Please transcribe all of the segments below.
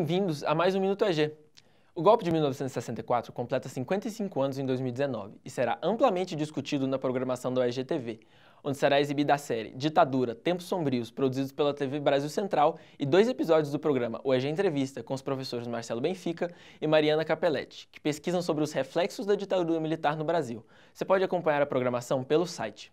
Bem-vindos a mais um Minuto EG. O golpe de 1964 completa 55 anos em 2019 e será amplamente discutido na programação da EGTV, onde será exibida a série Ditadura, Tempos Sombrios, produzidos pela TV Brasil Central e dois episódios do programa O EG Entrevista, com os professores Marcelo Benfica e Mariana Capelletti, que pesquisam sobre os reflexos da ditadura militar no Brasil. Você pode acompanhar a programação pelo site.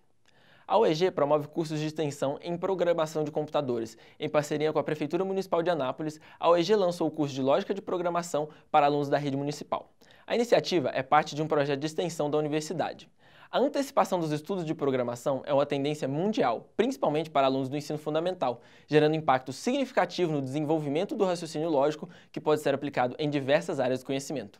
A UEG promove cursos de extensão em programação de computadores. Em parceria com a Prefeitura Municipal de Anápolis, a UEG lançou o curso de Lógica de Programação para alunos da rede municipal. A iniciativa é parte de um projeto de extensão da universidade. A antecipação dos estudos de programação é uma tendência mundial, principalmente para alunos do ensino fundamental, gerando impacto significativo no desenvolvimento do raciocínio lógico que pode ser aplicado em diversas áreas do conhecimento.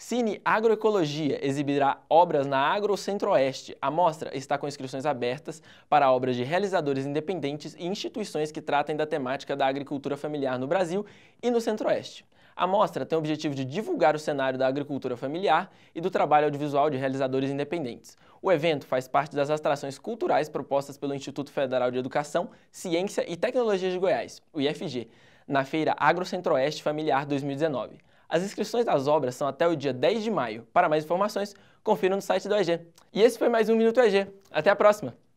Cine Agroecologia exibirá obras na Agro Centro-Oeste. A mostra está com inscrições abertas para obras de realizadores independentes e instituições que tratem da temática da agricultura familiar no Brasil e no Centro-Oeste. A mostra tem o objetivo de divulgar o cenário da agricultura familiar e do trabalho audiovisual de realizadores independentes. O evento faz parte das atrações culturais propostas pelo Instituto Federal de Educação, Ciência e Tecnologia de Goiás, o IFG, na Feira Agro Centro-Oeste Familiar 2019. As inscrições das obras são até o dia 10 de maio. Para mais informações, confira no site do EG. E esse foi mais um Minuto EG. Até a próxima!